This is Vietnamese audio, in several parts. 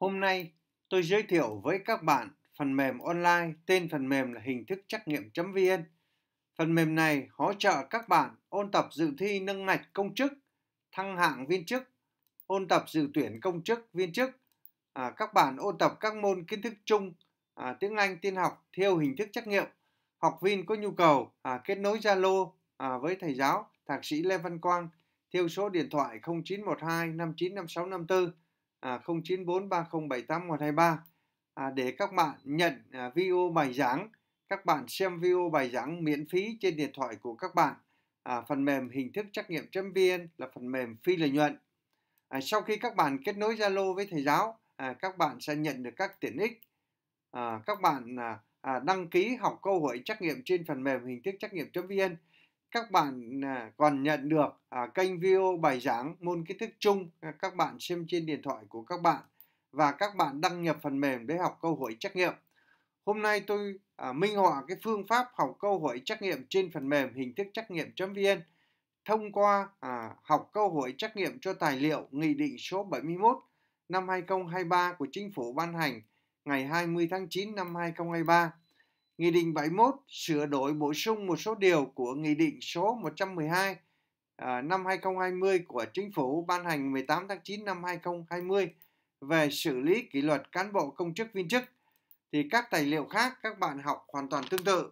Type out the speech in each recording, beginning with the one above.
Hôm nay, tôi giới thiệu với các bạn phần mềm online tên phần mềm là hình thức trắc nghiệm.vn. Phần mềm này hỗ trợ các bạn ôn tập dự thi nâng ngạch công chức, thăng hạng viên chức, ôn tập dự tuyển công chức, viên chức. À, các bạn ôn tập các môn kiến thức chung, à, tiếng Anh, tin học theo hình thức trắc nghiệm. Học viên có nhu cầu à, kết nối Zalo à, với thầy giáo, thạc sĩ Lê Văn Quang theo số điện thoại 0912 595654 à, 094 3078 123 à, để các bạn nhận à, video bài giảng các bạn xem video bài giảng miễn phí trên điện thoại của các bạn à, phần mềm hình thức trắc nghiệm chấm viên là phần mềm phi lợi nhuận à, sau khi các bạn kết nối zalo với thầy giáo à, các bạn sẽ nhận được các tiện ích à, các bạn à, à đăng ký học câu hỏi trắc nghiệm trên phần mềm hình thức trắc nghiệm chấm viên các bạn à, còn nhận được à, kênh video bài giảng môn kiến thức chung à, các bạn xem trên điện thoại của các bạn và các bạn đăng nhập phần mềm để học câu hỏi trắc nghiệm. Hôm nay tôi minh họa cái phương pháp học câu hỏi trắc nghiệm trên phần mềm hình thức trắc nghiệm.vn thông qua học câu hỏi trắc nghiệm cho tài liệu Nghị định số 71 năm 2023 của Chính phủ ban hành ngày 20 tháng 9 năm 2023 Nghị định 71 sửa đổi bổ sung một số điều của Nghị định số 112 à, năm 2020 của Chính phủ ban hành 18 tháng 9 năm 2020 về xử lý kỷ luật cán bộ công chức viên chức thì các tài liệu khác các bạn học hoàn toàn tương tự.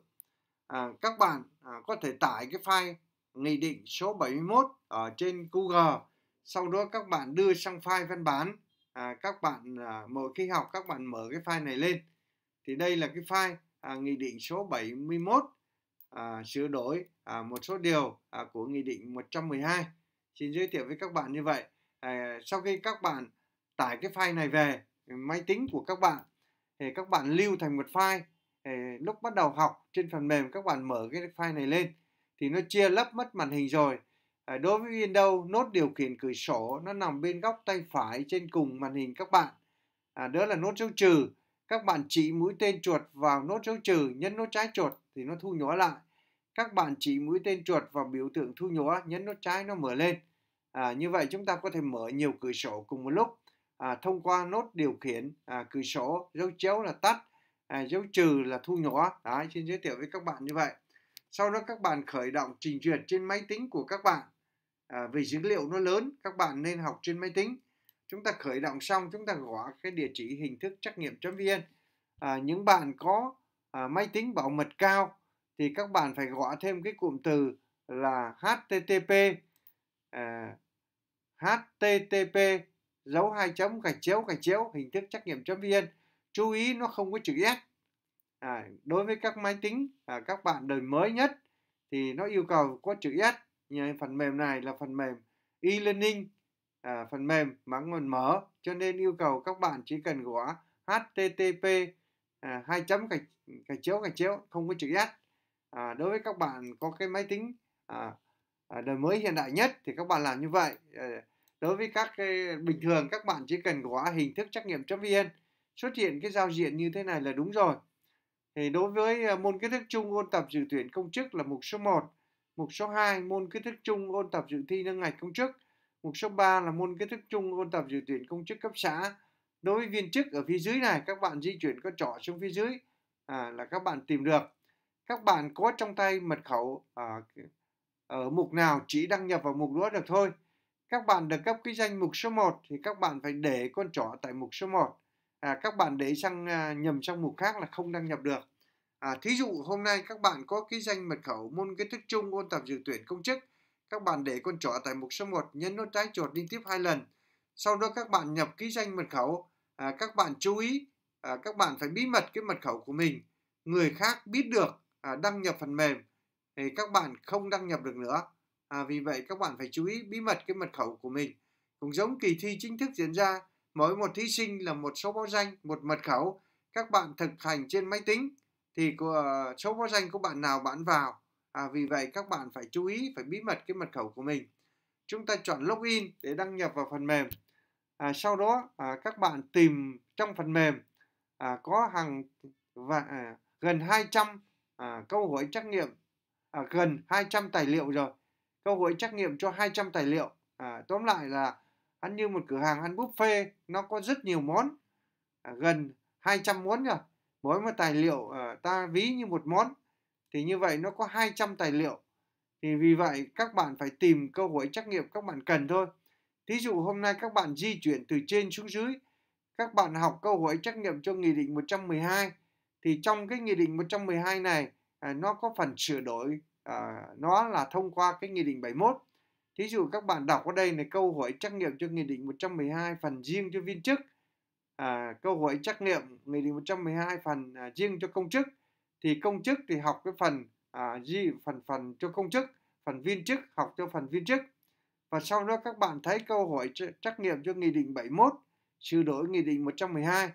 À, các bạn à, có thể tải cái file nghị định số 71 ở trên Google. Sau đó các bạn đưa sang file văn bản. À, các bạn à, mỗi khi học các bạn mở cái file này lên. Thì đây là cái file à, Nghị định số 71 à, sửa đổi à, một số điều à, của Nghị định 112. Xin giới thiệu với các bạn như vậy. À, sau khi các bạn tải cái file này về máy tính của các bạn thì các bạn lưu thành một file lúc bắt đầu học trên phần mềm các bạn mở cái file này lên thì nó chia lấp mất màn hình rồi à, đối với Windows nốt điều khiển cửa sổ nó nằm bên góc tay phải trên cùng màn hình các bạn à, đó là nốt dấu trừ các bạn chỉ mũi tên chuột vào nốt dấu trừ nhấn nốt trái chuột thì nó thu nhỏ lại. Các bạn chỉ mũi tên chuột vào biểu tượng thu nhỏ nhấn nốt trái nó mở lên. À, như vậy chúng ta có thể mở nhiều cửa sổ cùng một lúc à, thông qua nốt điều khiển à, cửa sổ dấu chéo là tắt à, dấu trừ là thu nhỏ đó xin giới thiệu với các bạn như vậy sau đó các bạn khởi động trình duyệt trên máy tính của các bạn à, vì dữ liệu nó lớn các bạn nên học trên máy tính chúng ta khởi động xong chúng ta gõ cái địa chỉ hình thức trắc nghiệm vn à, những bạn có à, máy tính bảo mật cao thì các bạn phải gõ thêm cái cụm từ là http à, http dấu hai chấm gạch chéo gạch chéo hình thức trắc nghiệm vn chú ý nó không có chữ s à, đối với các máy tính à, các bạn đời mới nhất thì nó yêu cầu có chữ s như phần mềm này là phần mềm e-learning à, phần mềm mà còn mở cho nên yêu cầu các bạn chỉ cần gõ http à, 2 chấm gạch gạch chéo gạch chéo không có chữ s à, đối với các bạn có cái máy tính à, à, đời mới hiện đại nhất thì các bạn làm như vậy à, đối với các cái bình thường các bạn chỉ cần gõ hình thức trắc nghiệm vn xuất hiện cái giao diện như thế này là đúng rồi thì đối với à, môn kiến thức chung ôn tập dự tuyển công chức là mục số 1 mục số 2 môn kiến thức chung ôn tập dự thi nâng ngạch công chức Mục số 3 là môn kiến thức chung ôn tập dự tuyển công chức cấp xã. Đối với viên chức ở phía dưới này, các bạn di chuyển con trỏ xuống phía dưới à, là các bạn tìm được. Các bạn có trong tay mật khẩu à, ở mục nào chỉ đăng nhập vào mục đó được thôi. Các bạn được cấp cái danh mục số 1 thì các bạn phải để con trỏ tại mục số 1. À, các bạn để sang à, nhầm sang mục khác là không đăng nhập được. À, thí dụ hôm nay các bạn có cái danh mật khẩu môn kiến thức chung ôn tập dự tuyển công chức các bạn để con chó tại mục số 1, nhấn nút trái chuột liên tiếp hai lần. Sau đó các bạn nhập ký danh mật khẩu. À, các bạn chú ý, à, các bạn phải bí mật cái mật khẩu của mình. Người khác biết được à, đăng nhập phần mềm thì các bạn không đăng nhập được nữa. À, vì vậy các bạn phải chú ý bí mật cái mật khẩu của mình. Cũng giống kỳ thi chính thức diễn ra, mỗi một thí sinh là một số báo danh, một mật khẩu. Các bạn thực hành trên máy tính thì của à, số báo danh của bạn nào bạn vào À, vì vậy các bạn phải chú ý phải bí mật cái mật khẩu của mình. Chúng ta chọn login để đăng nhập vào phần mềm. À, sau đó à, các bạn tìm trong phần mềm à, có hàng và à, gần 200 à, câu hỏi trắc nghiệm à, gần 200 tài liệu rồi. Câu hỏi trắc nghiệm cho 200 tài liệu. À, tóm lại là ăn như một cửa hàng ăn buffet nó có rất nhiều món à, gần 200 món rồi mỗi một tài liệu à, ta ví như một món thì như vậy nó có 200 tài liệu thì vì vậy các bạn phải tìm câu hỏi trắc nghiệm các bạn cần thôi thí dụ hôm nay các bạn di chuyển từ trên xuống dưới các bạn học câu hỏi trắc nghiệm cho nghị định 112 thì trong cái nghị định 112 này à, nó có phần sửa đổi à, nó là thông qua cái nghị định 71 thí dụ các bạn đọc ở đây này câu hỏi trắc nghiệm cho nghị định 112 phần riêng cho viên chức à, câu hỏi trắc nghiệm nghị định 112 phần à, riêng cho công chức thì công chức thì học cái phần à, G phần phần cho công chức phần viên chức học cho phần viên chức và sau đó các bạn thấy câu hỏi trắc nghiệm cho Nghị định 71 sửa đổi Nghị định 112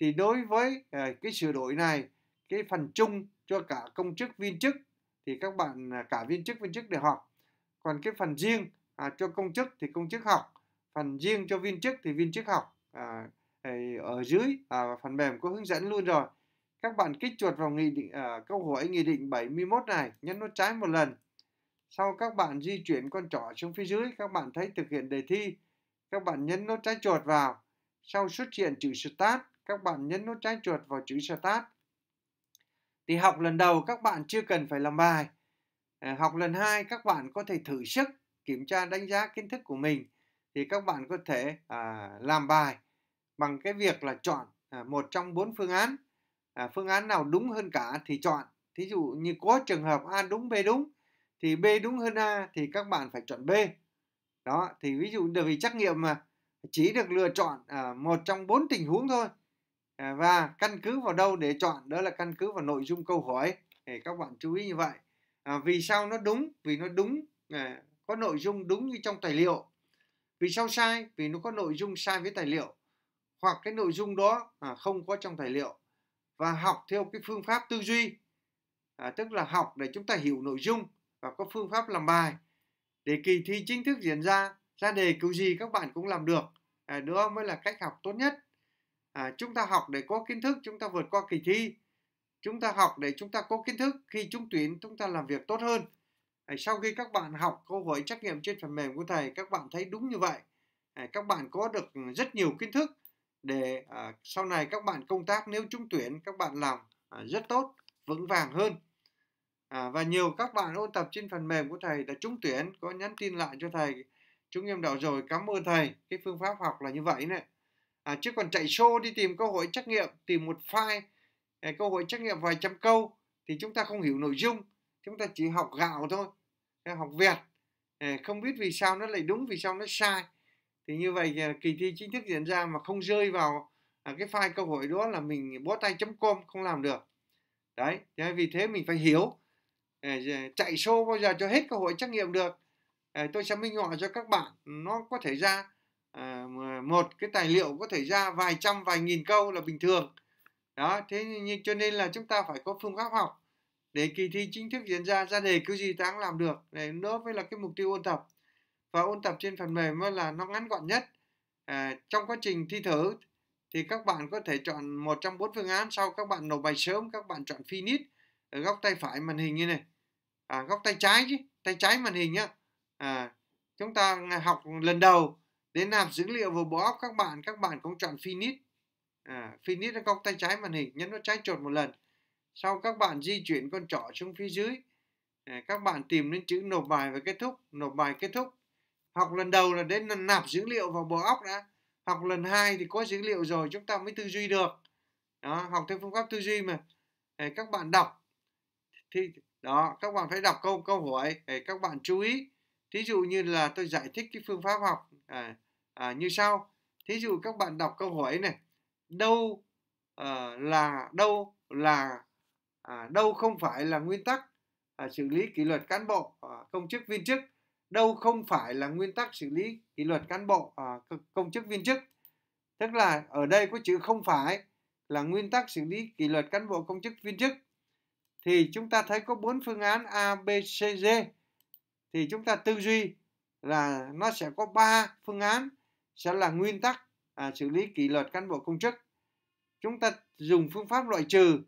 thì đối với à, cái sửa đổi này cái phần chung cho cả công chức viên chức thì các bạn à, cả viên chức viên chức đều học còn cái phần riêng à, cho công chức thì công chức học phần riêng cho viên chức thì viên chức học à, ở dưới à, phần mềm có hướng dẫn luôn rồi các bạn kích chuột vào nghị định, à, câu hỏi nghị định 71 này, nhấn nút trái một lần. Sau các bạn di chuyển con trỏ xuống phía dưới, các bạn thấy thực hiện đề thi. Các bạn nhấn nút trái chuột vào. Sau xuất hiện chữ Start, các bạn nhấn nút trái chuột vào chữ Start. Thì học lần đầu các bạn chưa cần phải làm bài. À, học lần hai các bạn có thể thử sức, kiểm tra đánh giá kiến thức của mình. Thì các bạn có thể à, làm bài bằng cái việc là chọn à, một trong bốn phương án à, phương án nào đúng hơn cả thì chọn thí dụ như có trường hợp A đúng B đúng thì B đúng hơn A thì các bạn phải chọn B đó thì ví dụ bởi vì trắc nghiệm mà chỉ được lựa chọn à, một trong bốn tình huống thôi à, và căn cứ vào đâu để chọn đó là căn cứ vào nội dung câu hỏi để các bạn chú ý như vậy à, vì sao nó đúng vì nó đúng à, có nội dung đúng như trong tài liệu vì sao sai vì nó có nội dung sai với tài liệu hoặc cái nội dung đó à, không có trong tài liệu và học theo cái phương pháp tư duy à, tức là học để chúng ta hiểu nội dung và có phương pháp làm bài để kỳ thi chính thức diễn ra ra đề kiểu gì các bạn cũng làm được à, đó mới là cách học tốt nhất à, chúng ta học để có kiến thức chúng ta vượt qua kỳ thi chúng ta học để chúng ta có kiến thức khi chúng tuyển chúng ta làm việc tốt hơn à, sau khi các bạn học câu hỏi trắc nghiệm trên phần mềm của thầy các bạn thấy đúng như vậy à, các bạn có được rất nhiều kiến thức để à, sau này các bạn công tác nếu trúng tuyển các bạn làm à, rất tốt vững vàng hơn à, và nhiều các bạn ôn tập trên phần mềm của thầy đã trúng tuyển có nhắn tin lại cho thầy chúng em đạo rồi cảm ơn thầy cái phương pháp học là như vậy này à, chứ còn chạy show đi tìm cơ hội trắc nghiệm tìm một file à, cơ hội trắc nghiệm vài trăm câu thì chúng ta không hiểu nội dung chúng ta chỉ học gạo thôi học việt à, không biết vì sao nó lại đúng vì sao nó sai thì như vậy kỳ thi chính thức diễn ra mà không rơi vào à, cái file cơ hội đó là mình bó tay chấm com không làm được đấy vì thế mình phải hiểu à, chạy show bao giờ cho hết cơ hội trắc nghiệm được à, tôi sẽ minh họa cho các bạn nó có thể ra một cái tài liệu có thể ra vài trăm vài nghìn câu là bình thường đó thế nhưng cho nên là chúng ta phải có phương pháp học để kỳ thi chính thức diễn ra ra đề cứ gì ta cũng làm được để nó mới là cái mục tiêu ôn tập và ôn tập trên phần mềm là nó ngắn gọn nhất à, trong quá trình thi thử thì các bạn có thể chọn một trong bốn phương án sau các bạn nộp bài sớm các bạn chọn finish ở góc tay phải màn hình như này à, góc tay trái chứ tay trái màn hình nhá à, chúng ta học lần đầu đến nạp dữ liệu vào bộ óc các bạn các bạn cũng chọn finish à, finish là góc tay trái màn hình nhấn nó trái chuột một lần sau các bạn di chuyển con trỏ xuống phía dưới à, các bạn tìm đến chữ nộp bài và kết thúc nộp bài kết thúc học lần đầu là đến nạp dữ liệu vào bộ óc đã học lần hai thì có dữ liệu rồi chúng ta mới tư duy được đó học theo phương pháp tư duy mà để các bạn đọc thì đó các bạn phải đọc câu câu hỏi để các bạn chú ý thí dụ như là tôi giải thích cái phương pháp học à, à, như sau thí dụ các bạn đọc câu hỏi này đâu à, là đâu là à, đâu không phải là nguyên tắc à, xử lý kỷ luật cán bộ à, công chức viên chức đâu không phải là nguyên tắc xử lý kỷ luật cán bộ à, công chức viên chức tức là ở đây có chữ không phải là nguyên tắc xử lý kỷ luật cán bộ công chức viên chức thì chúng ta thấy có bốn phương án A, B, C, D thì chúng ta tư duy là nó sẽ có ba phương án sẽ là nguyên tắc à, xử lý kỷ luật cán bộ công chức chúng ta dùng phương pháp loại trừ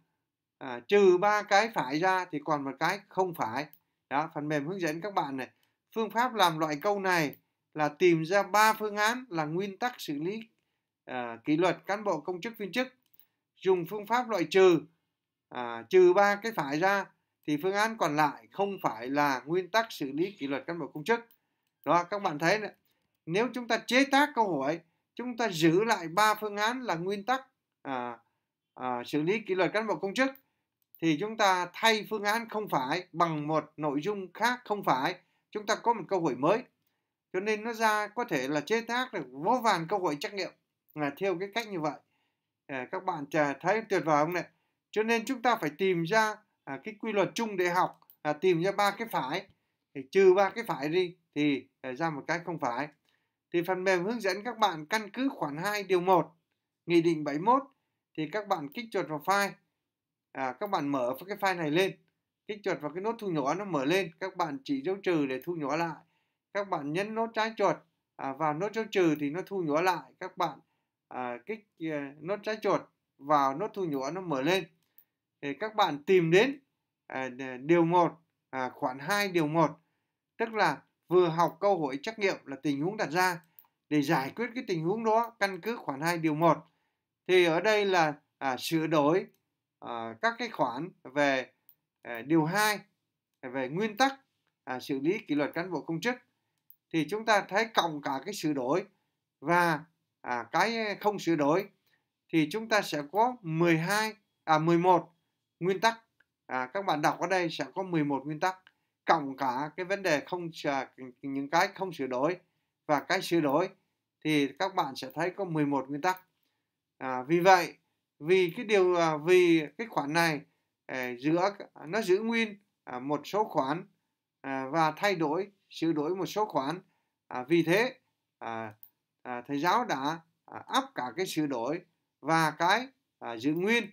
à, trừ ba cái phải ra thì còn một cái không phải đó phần mềm hướng dẫn các bạn này Phương pháp làm loại câu này là tìm ra ba phương án là nguyên tắc xử lý à, kỷ luật cán bộ công chức viên chức. Dùng phương pháp loại trừ à, trừ ba cái phải ra thì phương án còn lại không phải là nguyên tắc xử lý kỷ luật cán bộ công chức. Đó các bạn thấy này. nếu chúng ta chế tác câu hỏi chúng ta giữ lại ba phương án là nguyên tắc à, à, xử lý kỷ luật cán bộ công chức thì chúng ta thay phương án không phải bằng một nội dung khác không phải chúng ta có một cơ hội mới cho nên nó ra có thể là chế tác được vô vàn cơ hội trắc nghiệm là theo cái cách như vậy à, các bạn thấy tuyệt vời không này cho nên chúng ta phải tìm ra à, cái quy luật chung để học à, tìm ra ba cái phải thì trừ ba cái phải đi thì à, ra một cái không phải thì phần mềm hướng dẫn các bạn căn cứ khoản 2 điều 1 nghị định 71 thì các bạn kích chuột vào file à, các bạn mở cái file này lên kích chuột vào cái nốt thu nhỏ nó mở lên các bạn chỉ dấu trừ để thu nhỏ lại các bạn nhấn nốt trái chuột à, vào nốt dấu trừ thì nó thu nhỏ lại các bạn à, kích à, nốt trái chuột vào nốt thu nhỏ nó mở lên thì các bạn tìm đến à, điều 1 à, khoản 2 điều 1 tức là vừa học câu hỏi trắc nghiệm là tình huống đặt ra để giải quyết cái tình huống đó căn cứ khoản 2 điều 1 thì ở đây là à, sửa đổi à, các cái khoản về Ờ, điều 2 về nguyên tắc à, xử lý kỷ luật cán bộ công chức thì chúng ta thấy cộng cả cái sửa đổi và à, cái không sửa đổi thì chúng ta sẽ có 12 à 11 nguyên tắc à, các bạn đọc ở đây sẽ có 11 nguyên tắc cộng cả cái vấn đề không những cái không sửa đổi và cái sửa đổi thì các bạn sẽ thấy có 11 nguyên tắc à, vì vậy vì cái điều à, vì cái khoản này Ờ, giữa nó giữ nguyên à, một số khoản à, và thay đổi sửa đổi một số khoản à, vì thế thầy giáo đã áp cả cái sửa đổi và cái giữ nguyên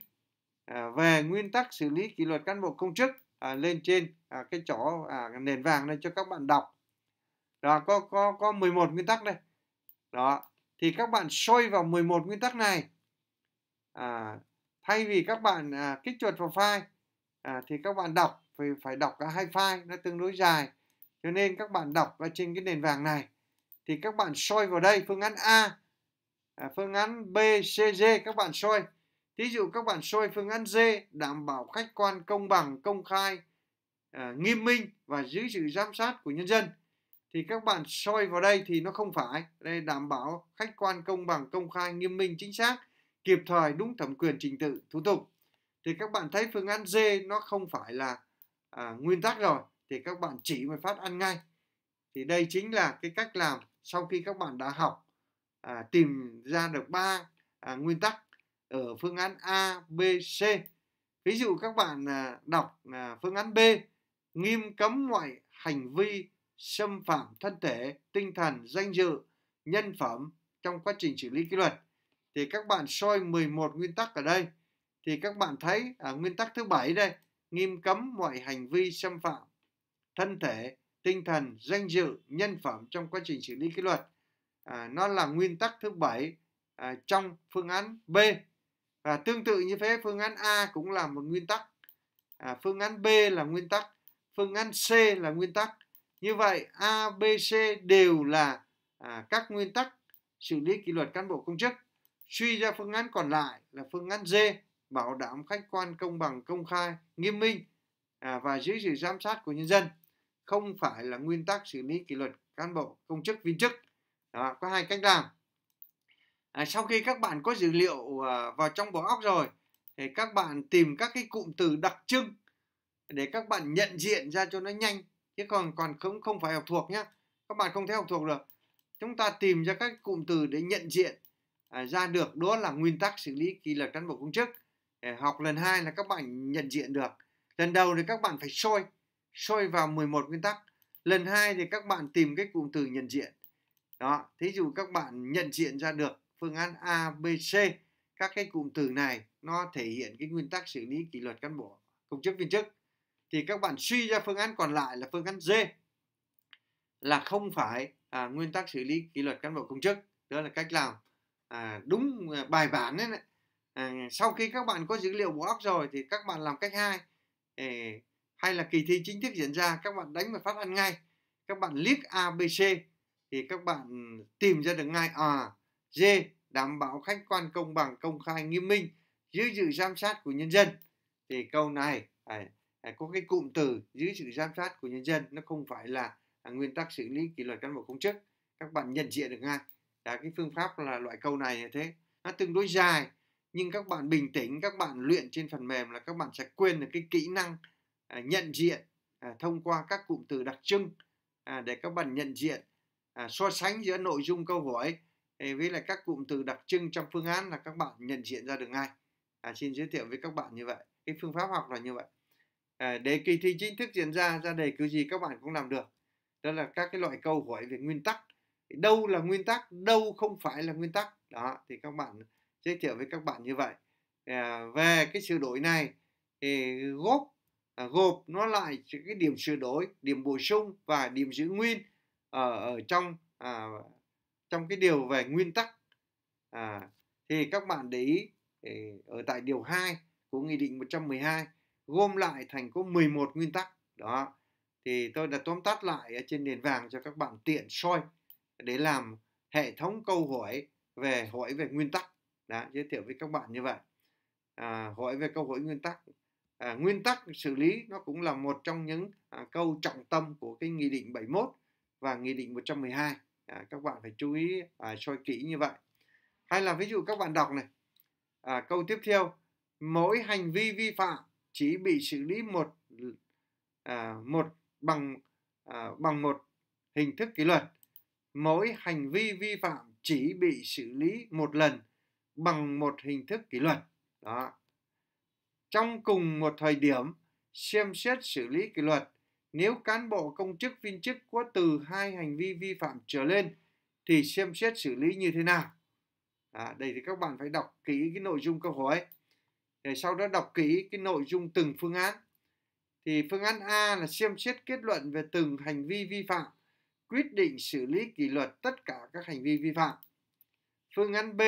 về nguyên tắc xử lý kỷ luật cán bộ công chức lên trên cái chỗ nền vàng này cho các bạn đọc đó có có có 11 nguyên tắc đây đó thì các bạn soi vào 11 nguyên tắc này à, thay vì các bạn à, kích chuột vào file à, thì các bạn đọc phải phải đọc cả hai file nó tương đối dài cho nên các bạn đọc ở trên cái nền vàng này thì các bạn soi vào đây phương án A à, phương án B C D các bạn soi thí dụ các bạn soi phương án D đảm bảo khách quan công bằng công khai à, nghiêm minh và dưới sự giám sát của nhân dân thì các bạn soi vào đây thì nó không phải đây đảm bảo khách quan công bằng công khai nghiêm minh chính xác kịp thời đúng thẩm quyền trình tự thủ tục thì các bạn thấy phương án D nó không phải là à, nguyên tắc rồi thì các bạn chỉ mà phát ăn ngay thì đây chính là cái cách làm sau khi các bạn đã học à, tìm ra được ba à, nguyên tắc ở phương án A, B, C ví dụ các bạn à, đọc à, phương án B nghiêm cấm mọi hành vi xâm phạm thân thể, tinh thần, danh dự, nhân phẩm trong quá trình xử lý kỷ luật thì các bạn soi 11 nguyên tắc ở đây thì các bạn thấy ở nguyên tắc thứ bảy đây nghiêm cấm mọi hành vi xâm phạm thân thể tinh thần danh dự nhân phẩm trong quá trình xử lý kỷ luật à, nó là nguyên tắc thứ bảy à, trong phương án B và tương tự như thế phương án A cũng là một nguyên tắc à, phương án B là nguyên tắc phương án C là nguyên tắc như vậy A B C đều là à, các nguyên tắc xử lý kỷ luật cán bộ công chức Suy ra phương án còn lại là phương án D, bảo đảm khách quan công bằng công khai, nghiêm minh à, và dưới sự giám sát của nhân dân, không phải là nguyên tắc xử lý kỷ luật cán bộ công chức viên chức. Đó, có hai cách làm. À, sau khi các bạn có dữ liệu à, vào trong bộ óc rồi thì các bạn tìm các cái cụm từ đặc trưng để các bạn nhận diện ra cho nó nhanh chứ còn còn không không phải học thuộc nhé các bạn không thể học thuộc được chúng ta tìm ra các cụm từ để nhận diện À, ra được đó là nguyên tắc xử lý kỷ luật cán bộ công chức học lần hai là các bạn nhận diện được lần đầu thì các bạn phải soi soi vào 11 nguyên tắc lần hai thì các bạn tìm cái cụm từ nhận diện đó thí dụ các bạn nhận diện ra được phương án a b c các cái cụm từ này nó thể hiện cái nguyên tắc xử lý kỷ luật cán bộ công chức viên chức thì các bạn suy ra phương án còn lại là phương án d là không phải à, nguyên tắc xử lý kỷ luật cán bộ công chức đó là cách làm à, đúng à, bài bản đấy à, sau khi các bạn có dữ liệu bộ óc rồi thì các bạn làm cách hai à, hay là kỳ thi chính thức diễn ra các bạn đánh và phát ăn ngay các bạn liếc abc thì các bạn tìm ra được ngay à d đảm bảo khách quan công bằng công khai nghiêm minh dưới sự giám sát của nhân dân thì câu này à, à, có cái cụm từ dưới sự giám sát của nhân dân nó không phải là à, nguyên tắc xử lý kỷ luật cán bộ công chức các bạn nhận diện được ngay là cái phương pháp là loại câu này như thế nó tương đối dài nhưng các bạn bình tĩnh các bạn luyện trên phần mềm là các bạn sẽ quên được cái kỹ năng à, nhận diện à, thông qua các cụm từ đặc trưng à, để các bạn nhận diện à, so sánh giữa nội dung câu hỏi à, với lại các cụm từ đặc trưng trong phương án là các bạn nhận diện ra được ngay à, xin giới thiệu với các bạn như vậy cái phương pháp học là như vậy à, để kỳ thi chính thức diễn ra ra đề cứ gì các bạn cũng làm được đó là các cái loại câu hỏi về nguyên tắc đâu là nguyên tắc đâu không phải là nguyên tắc đó thì các bạn giới thiệu với các bạn như vậy à, về cái sửa đổi này thì góp à, gộp nó lại cái điểm sửa đổi điểm bổ sung và điểm giữ nguyên ở, ở trong à, trong cái điều về nguyên tắc à, thì các bạn để ý ở tại điều 2 của nghị định 112 gom lại thành có 11 nguyên tắc đó thì tôi đã tóm tắt lại ở trên nền vàng cho các bạn tiện soi để làm hệ thống câu hỏi về hỏi về nguyên tắc đã giới thiệu với các bạn như vậy à, hỏi về câu hỏi nguyên tắc à, nguyên tắc xử lý nó cũng là một trong những à, câu trọng tâm của cái nghị định 71 và nghị định 112 à, các bạn phải chú ý à, soi kỹ như vậy hay là ví dụ các bạn đọc này à, câu tiếp theo mỗi hành vi vi phạm chỉ bị xử lý một à, một bằng à, bằng một hình thức kỷ luật mỗi hành vi vi phạm chỉ bị xử lý một lần bằng một hình thức kỷ luật. Đó. Trong cùng một thời điểm, xem xét xử lý kỷ luật nếu cán bộ công chức viên chức có từ hai hành vi vi phạm trở lên thì xem xét xử lý như thế nào à, đây thì các bạn phải đọc kỹ cái nội dung câu hỏi để sau đó đọc kỹ cái nội dung từng phương án thì phương án A là xem xét kết luận về từng hành vi vi phạm quyết định xử lý kỷ luật tất cả các hành vi vi phạm. Phương án B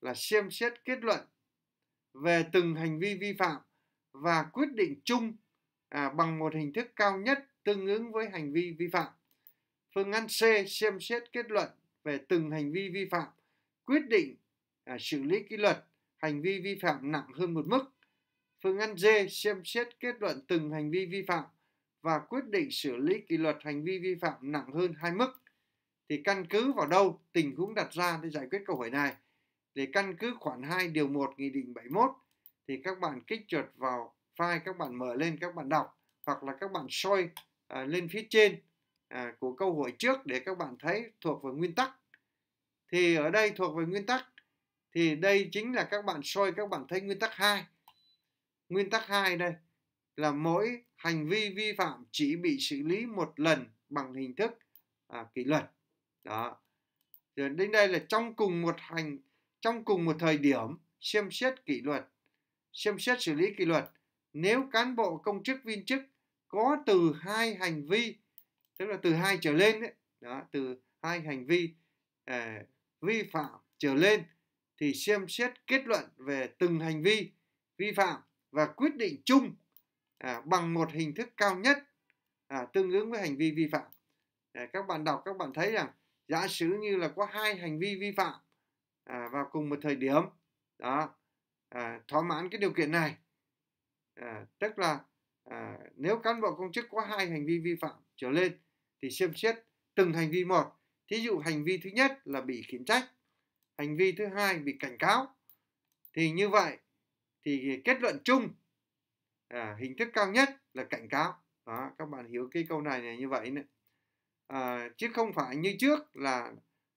là xem xét kết luận về từng hành vi vi phạm và quyết định chung à, bằng một hình thức cao nhất tương ứng với hành vi vi phạm. Phương án C xem xét kết luận về từng hành vi vi phạm, quyết định à, xử lý kỷ luật hành vi vi phạm nặng hơn một mức. Phương án D xem xét kết luận từng hành vi vi phạm, và quyết định xử lý kỷ luật hành vi vi phạm nặng hơn hai mức thì căn cứ vào đâu tình huống đặt ra để giải quyết câu hỏi này để căn cứ khoản 2 điều 1 nghị định 71 thì các bạn kích chuột vào file các bạn mở lên các bạn đọc hoặc là các bạn soi à, lên phía trên à, của câu hỏi trước để các bạn thấy thuộc về nguyên tắc thì ở đây thuộc về nguyên tắc thì đây chính là các bạn soi các bạn thấy nguyên tắc 2 nguyên tắc 2 đây là mỗi hành vi vi phạm chỉ bị xử lý một lần bằng hình thức à, kỷ luật đó rồi đến đây là trong cùng một hành trong cùng một thời điểm xem xét kỷ luật xem xét xử lý kỷ luật nếu cán bộ công chức viên chức có từ hai hành vi tức là từ hai trở lên đấy, đó từ hai hành vi à, vi phạm trở lên thì xem xét kết luận về từng hành vi vi phạm và quyết định chung à, bằng một hình thức cao nhất à, tương ứng với hành vi vi phạm à, các bạn đọc các bạn thấy rằng giả sử như là có hai hành vi vi phạm à, vào cùng một thời điểm đó à, thỏa mãn cái điều kiện này à, tức là à, nếu cán bộ công chức có hai hành vi vi phạm trở lên thì xem xét từng hành vi một thí dụ hành vi thứ nhất là bị khiển trách hành vi thứ hai bị cảnh cáo thì như vậy thì kết luận chung à, hình thức cao nhất là cảnh cáo đó các bạn hiểu cái câu này này như vậy này à, chứ không phải như trước là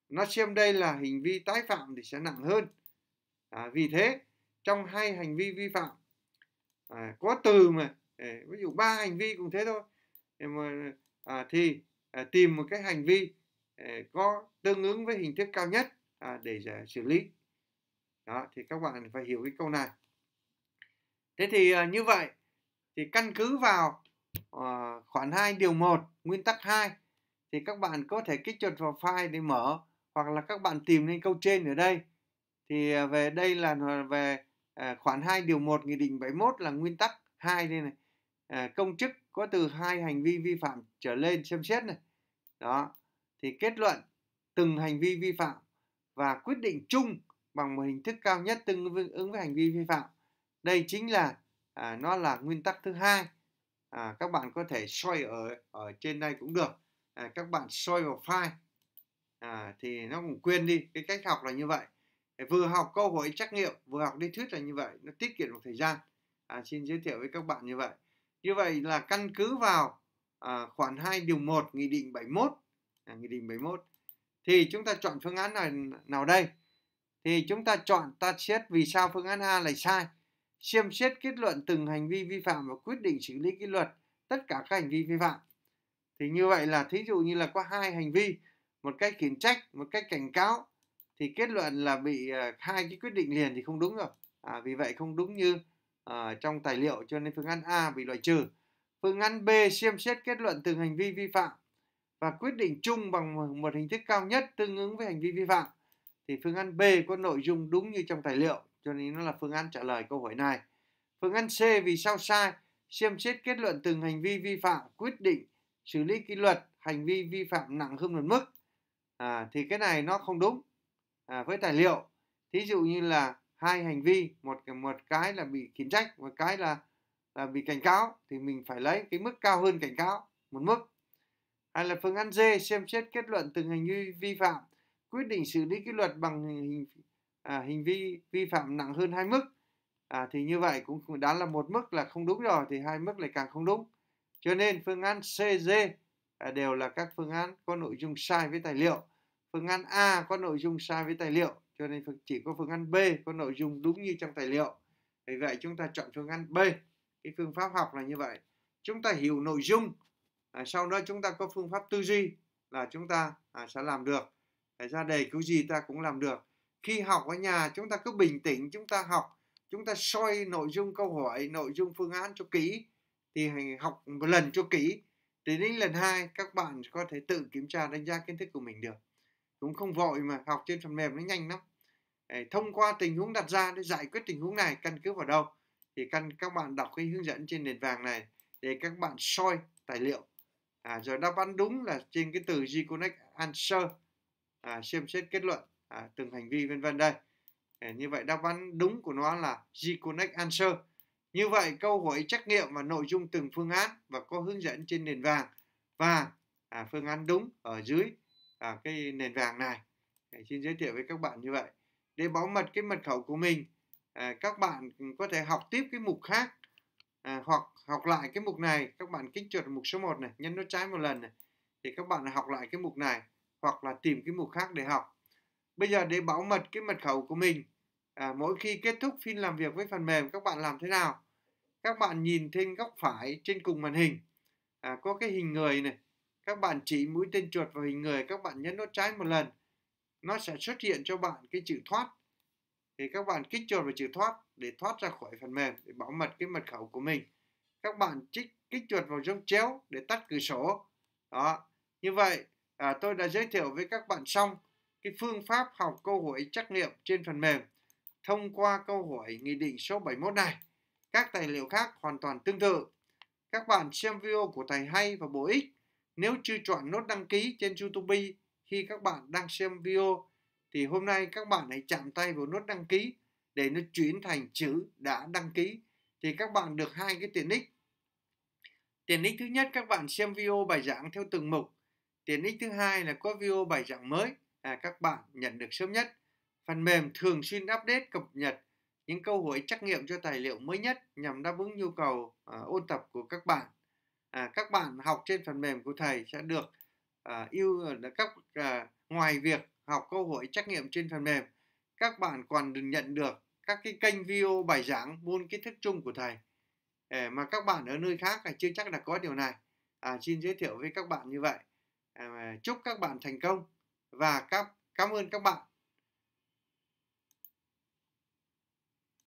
nó xem đây là hành vi tái phạm thì sẽ nặng hơn à, vì thế trong hai hành vi vi phạm à, có từ mà à, ví dụ ba hành vi cũng thế thôi mà, à, thì à, tìm một cái hành vi à, có tương ứng với hình thức cao nhất à, để à, xử lý đó thì các bạn phải hiểu cái câu này thế thì à, như vậy thì căn cứ vào uh, khoản 2 điều 1 nguyên tắc 2 thì các bạn có thể kích chuột vào file để mở hoặc là các bạn tìm lên câu trên ở đây thì ờ, về đây là về ờ, khoản 2 điều 1 nghị định 71 là nguyên tắc 2 đây này công chức có từ hai hành vi vi phạm trở lên xem xét này đó thì kết luận từng hành vi vi phạm và quyết định chung bằng một hình thức cao nhất tương ứng với hành vi vi phạm đây chính là à, nó là nguyên tắc thứ hai à, các bạn có thể soi ở ở trên đây cũng được à, các bạn soi vào file à, thì nó cũng quên đi cái cách học là như vậy vừa học câu hỏi trắc nghiệm vừa học lý thuyết là như vậy nó tiết kiệm được thời gian à, xin giới thiệu với các bạn như vậy như vậy là căn cứ vào à, khoản 2 điều 1 nghị định 71 à, nghị định 71 thì chúng ta chọn phương án nào, nào đây thì chúng ta chọn ta xét vì sao phương án A lại sai xem xét kết luận từng hành vi vi phạm và quyết định xử lý kỷ luật tất cả các hành vi vi phạm. Thì như vậy là thí dụ như là có hai hành vi, một cách khiển trách, một cách cảnh cáo thì kết luận là bị uh, hai cái quyết định liền thì không đúng rồi. À, vì vậy không đúng như uh, trong tài liệu cho nên phương án A bị loại trừ. Phương án B xem xét kết luận từng hành vi vi phạm và quyết định chung bằng một, một hình thức cao nhất tương ứng với hành vi vi phạm thì phương án B có nội dung đúng như trong tài liệu cho nên nó là phương án trả lời câu hỏi này. Phương án C vì sao sai? Xem xét kết luận từng hành vi vi phạm, quyết định xử lý kỷ luật hành vi vi phạm nặng hơn một mức. À, thì cái này nó không đúng à, với tài liệu. Thí dụ như là hai hành vi, một một cái là bị khiển trách, một cái là là bị cảnh cáo thì mình phải lấy cái mức cao hơn cảnh cáo một mức. Hay là phương án D xem xét kết luận từng hành vi vi phạm, quyết định xử lý kỷ luật bằng hình à, hành vi vi phạm nặng hơn hai mức à, thì như vậy cũng đã là một mức là không đúng rồi thì hai mức lại càng không đúng cho nên phương án CG à, đều là các phương án có nội dung sai với tài liệu phương án A có nội dung sai với tài liệu cho nên chỉ có phương án B có nội dung đúng như trong tài liệu vì vậy chúng ta chọn phương án B cái phương pháp học là như vậy chúng ta hiểu nội dung à, sau đó chúng ta có phương pháp tư duy là chúng ta à, sẽ làm được Để ra đề cứu gì ta cũng làm được khi học ở nhà chúng ta cứ bình tĩnh chúng ta học chúng ta soi nội dung câu hỏi nội dung phương án cho kỹ thì học một lần cho kỹ thì đến lần hai các bạn có thể tự kiểm tra đánh giá kiến thức của mình được cũng không vội mà học trên phần mềm nó nhanh lắm thông qua tình huống đặt ra để giải quyết tình huống này căn cứ vào đâu thì căn các bạn đọc cái hướng dẫn trên nền vàng này để các bạn soi tài liệu à, rồi đáp án đúng là trên cái từ G Answer à, xem xét kết luận à, từng hành vi vân vân đây à, như vậy đáp án đúng của nó là G-Connect Answer như vậy câu hỏi trắc nghiệm và nội dung từng phương án và có hướng dẫn trên nền vàng và à, phương án đúng ở dưới à, cái nền vàng này à, xin giới thiệu với các bạn như vậy để bảo mật cái mật khẩu của mình à, các bạn có thể học tiếp cái mục khác à, hoặc học lại cái mục này các bạn kích chuột mục số 1 này nhấn nó trái một lần này thì các bạn học lại cái mục này hoặc là tìm cái mục khác để học Bây giờ để bảo mật cái mật khẩu của mình, à, mỗi khi kết thúc phiên làm việc với phần mềm các bạn làm thế nào? Các bạn nhìn trên góc phải trên cùng màn hình, à, có cái hình người này. Các bạn chỉ mũi tên chuột vào hình người, các bạn nhấn nút trái một lần. Nó sẽ xuất hiện cho bạn cái chữ thoát. Thì các bạn kích chuột vào chữ thoát để thoát ra khỏi phần mềm, để bảo mật cái mật khẩu của mình. Các bạn chích, kích chuột vào dòng chéo để tắt cửa sổ. Đó. Như vậy, à, tôi đã giới thiệu với các bạn xong cái phương pháp học câu hỏi trắc nghiệm trên phần mềm thông qua câu hỏi nghị định số 71 này. Các tài liệu khác hoàn toàn tương tự. Các bạn xem video của thầy hay và bổ ích. Nếu chưa chọn nút đăng ký trên YouTube khi các bạn đang xem video thì hôm nay các bạn hãy chạm tay vào nút đăng ký để nó chuyển thành chữ đã đăng ký thì các bạn được hai cái tiện ích. Tiện ích thứ nhất các bạn xem video bài giảng theo từng mục. Tiện ích thứ hai là có video bài giảng mới là các bạn nhận được sớm nhất. Phần mềm thường xuyên update cập nhật những câu hỏi trắc nghiệm cho tài liệu mới nhất nhằm đáp ứng nhu cầu à, ôn tập của các bạn. À, các bạn học trên phần mềm của thầy sẽ được à, yêu à, các à, ngoài việc học câu hỏi trắc nghiệm trên phần mềm, các bạn còn được nhận được các cái kênh video bài giảng môn kiến thức chung của thầy à, mà các bạn ở nơi khác là chưa chắc là có điều này. À, xin giới thiệu với các bạn như vậy. À, chúc các bạn thành công và các cảm ơn các bạn